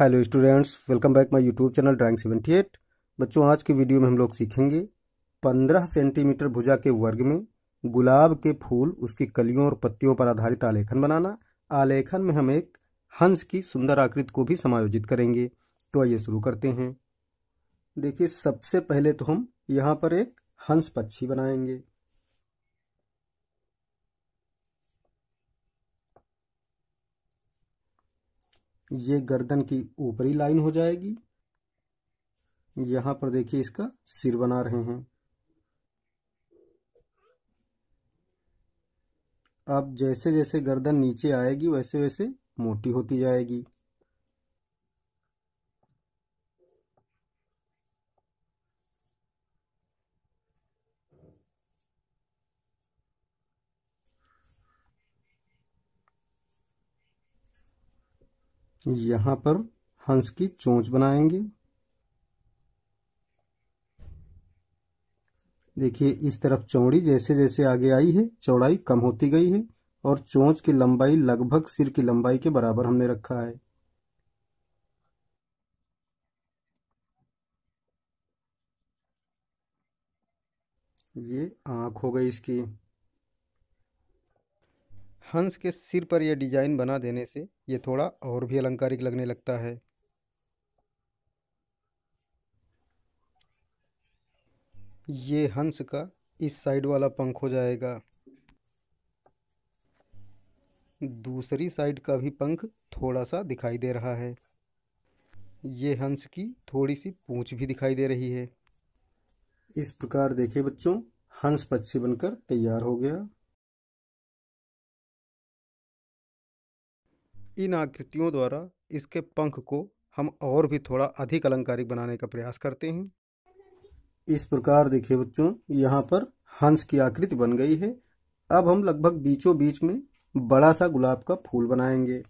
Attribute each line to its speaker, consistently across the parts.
Speaker 1: hello students welcome back my YouTube channel drawing 78 बच्चों आज के वीडियो में हम लोग सीखेंगे 15 सेंटीमीटर भुजा के वर्ग में गुलाब के फूल उसकी कलियों और पत्तियों पर आधारित आलेखन बनाना आलेखन में हम एक हंस की सुंदर आकृति को भी समायोजित करेंगे तो आइए शुरू करते हैं देखिए सबसे पहले तो हम यहाँ पर एक हंस पक्षी बनाएंगे ये गर्दन की ऊपरी लाइन हो जाएगी यहां पर देखिए इसका सिर बना रहे हैं अब जैसे जैसे गर्दन नीचे आएगी वैसे वैसे मोटी होती जाएगी यहां पर हंस की चोंच बनाएंगे देखिए इस तरफ चौड़ी जैसे जैसे आगे आई है चौड़ाई कम होती गई है और चोंच की लंबाई लगभग सिर की लंबाई के बराबर हमने रखा है ये आंख हो गई इसकी हंस के सिर पर यह डिजाइन बना देने से ये थोड़ा और भी अलंकारिक लगने लगता है ये हंस का इस साइड वाला पंख हो जाएगा दूसरी साइड का भी पंख थोड़ा सा दिखाई दे रहा है ये हंस की थोड़ी सी पूंछ भी दिखाई दे रही है इस प्रकार देखे बच्चों हंस पक्षी बनकर तैयार हो गया इन आकृतियों द्वारा इसके पंख को हम और भी थोड़ा अधिक अलंकारिक बनाने का प्रयास करते हैं इस प्रकार देखिए बच्चों यहाँ पर हंस की आकृति बन गई है अब हम लगभग बीचों बीच में बड़ा सा गुलाब का फूल बनाएंगे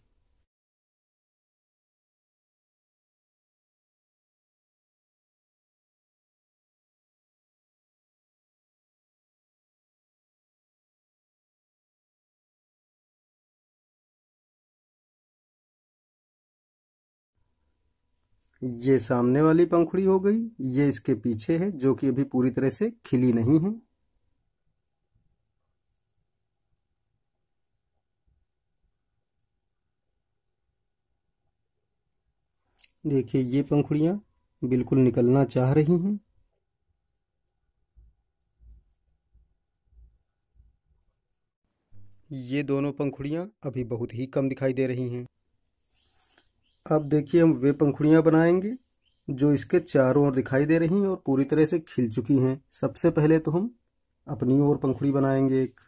Speaker 1: ये सामने वाली पंखुड़ी हो गई ये इसके पीछे है जो कि अभी पूरी तरह से खिली नहीं है देखिए ये पंखुड़ियां बिल्कुल निकलना चाह रही हैं ये दोनों पंखुड़ियां अभी बहुत ही कम दिखाई दे रही हैं अब देखिए हम वे पंखुड़ियां बनाएंगे जो इसके चारों ओर दिखाई दे रही हैं और पूरी तरह से खिल चुकी हैं सबसे पहले तो हम अपनी ओर पंखुड़ी बनाएंगे एक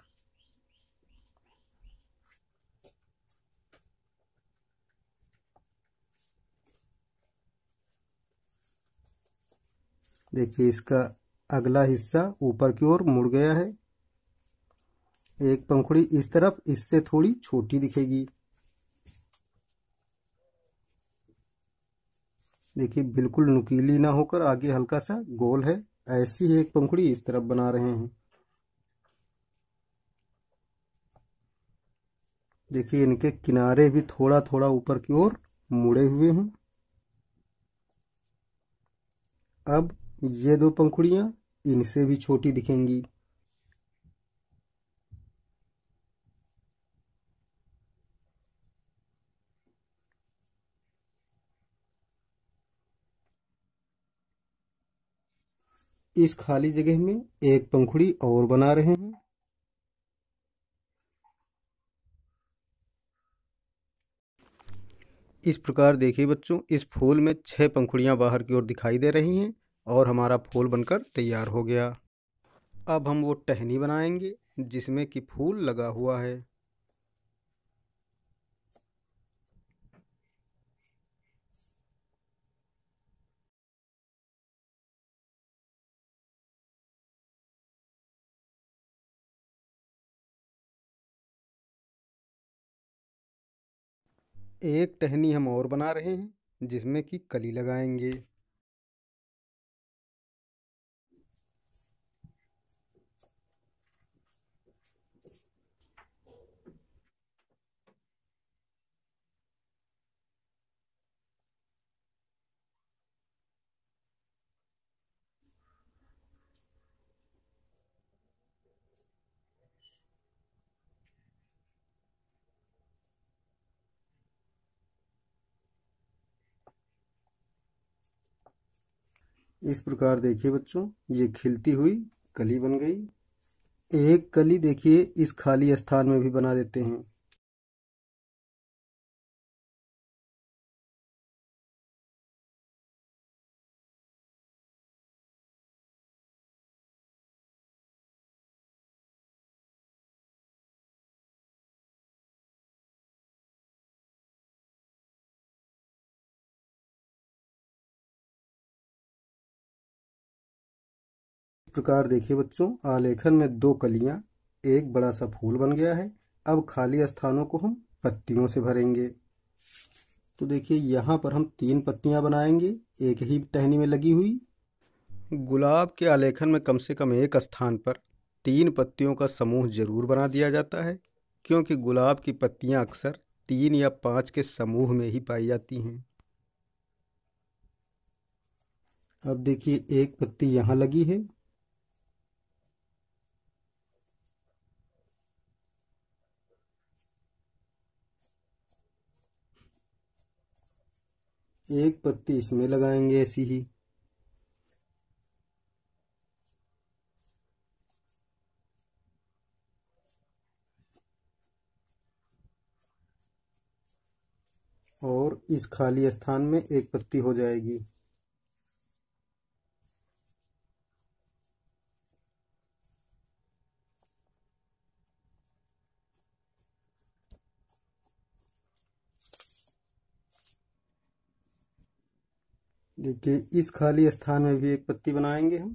Speaker 1: देखिए इसका अगला हिस्सा ऊपर की ओर मुड़ गया है एक पंखुड़ी इस तरफ इससे थोड़ी छोटी दिखेगी देखिए बिल्कुल नुकीली ना होकर आगे हल्का सा गोल है ऐसी ही एक पंखुड़ी इस तरफ बना रहे हैं देखिए इनके किनारे भी थोड़ा थोड़ा ऊपर की ओर मुड़े हुए हैं अब ये दो पंखुड़ियां इनसे भी छोटी दिखेंगी इस खाली जगह में एक पंखुड़ी और बना रहे हैं इस प्रकार देखिए बच्चों इस फूल में छह पंखुड़ियां बाहर की ओर दिखाई दे रही हैं और हमारा फूल बनकर तैयार हो गया अब हम वो टहनी बनाएंगे जिसमें कि फूल लगा हुआ है
Speaker 2: एक टहनी हम और बना रहे
Speaker 1: हैं जिसमें कि कली लगाएंगे इस प्रकार देखिए बच्चों ये खिलती हुई कली बन गई एक कली देखिए इस खाली स्थान में भी बना देते हैं प्रकार देखिए बच्चों आलेखन में दो कलियां एक बड़ा सा फूल बन गया है अब खाली स्थानों को हम पत्तियों से भरेंगे तो देखिए यहाँ पर हम तीन पत्तियां बनाएंगे एक ही टहनी में लगी हुई गुलाब के आलेखन में कम से कम एक स्थान पर तीन पत्तियों का समूह जरूर बना दिया जाता है क्योंकि गुलाब की पत्तियां अक्सर तीन या पाँच के समूह में ही पाई जाती हैं अब देखिए एक पत्ती यहाँ लगी है एक पत्ती इसमें लगाएंगे ऐसी ही और इस खाली स्थान में एक पत्ती हो जाएगी देखिए इस खाली स्थान में भी एक पत्ती बनाएंगे हम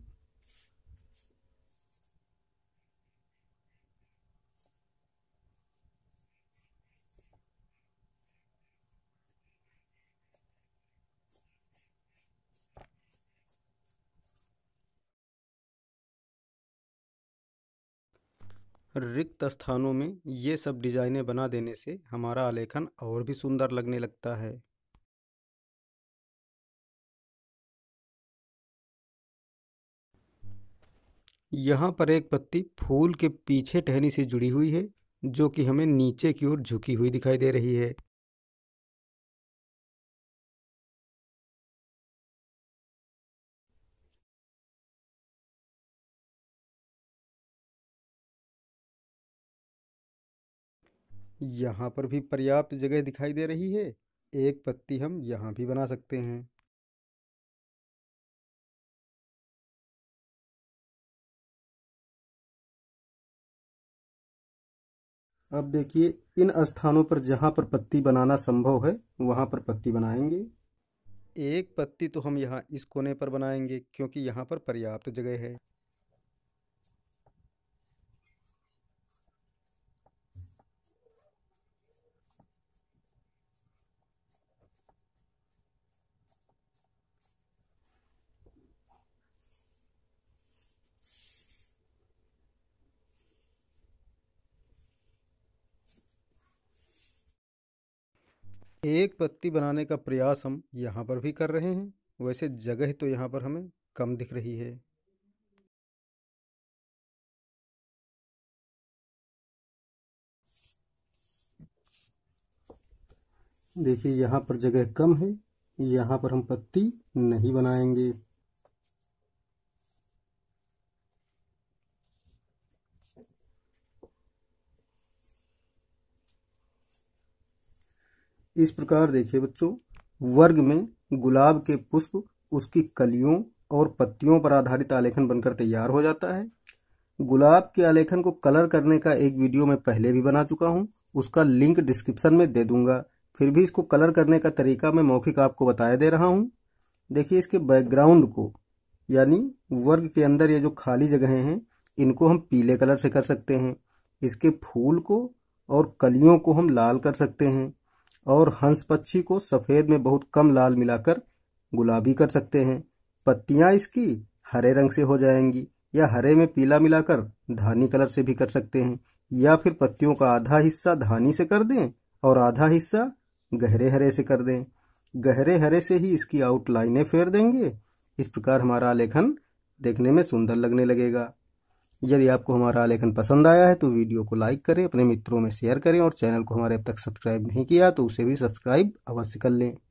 Speaker 1: रिक्त स्थानों में ये सब डिजाइनें बना देने से हमारा आलेखन और भी सुंदर लगने लगता है यहाँ पर एक पत्ती फूल के पीछे टहनी से जुड़ी हुई है जो कि हमें नीचे की ओर झुकी हुई दिखाई दे रही है यहाँ पर भी पर्याप्त जगह दिखाई दे रही है एक पत्ती हम यहाँ भी बना सकते हैं अब देखिए इन स्थानों पर जहाँ पर पत्ती बनाना संभव है वहाँ पर पत्ती बनाएंगे एक पत्ती तो हम यहाँ इस कोने पर बनाएंगे क्योंकि यहाँ पर पर्याप्त जगह है एक पत्ती बनाने का प्रयास हम यहाँ पर भी कर रहे हैं वैसे जगह तो यहाँ पर हमें कम दिख रही है देखिए यहाँ पर जगह कम है यहाँ पर हम पत्ती नहीं बनाएंगे इस प्रकार देखिए बच्चों वर्ग में गुलाब के पुष्प उसकी कलियों और पत्तियों पर आधारित आलेखन बनकर तैयार हो जाता है गुलाब के आलेखन को कलर करने का एक वीडियो मैं पहले भी बना चुका हूँ उसका लिंक डिस्क्रिप्शन में दे दूंगा फिर भी इसको कलर करने का तरीका मैं मौखिक आपको बताया दे रहा हूँ देखिए इसके बैकग्राउंड को यानी वर्ग के अंदर ये जो खाली जगहें हैं इनको हम पीले कलर से कर सकते हैं इसके फूल को और कलियों को हम लाल कर सकते हैं और हंस पक्षी को सफेद में बहुत कम लाल मिलाकर गुलाबी कर सकते हैं पत्तियां इसकी हरे रंग से हो जाएंगी या हरे में पीला मिलाकर धानी कलर से भी कर सकते हैं या फिर पत्तियों का आधा हिस्सा धानी से कर दें और आधा हिस्सा गहरे हरे से कर दें गहरे हरे से ही इसकी आउटलाइनें फेर देंगे इस प्रकार हमारा आलेखन देखने में सुंदर लगने लगेगा यदि आपको हमारा आलेखन पसंद आया है तो वीडियो को लाइक करें अपने मित्रों में शेयर करें और चैनल को हमारे अब तक सब्सक्राइब नहीं किया तो उसे भी सब्सक्राइब अवश्य कर लें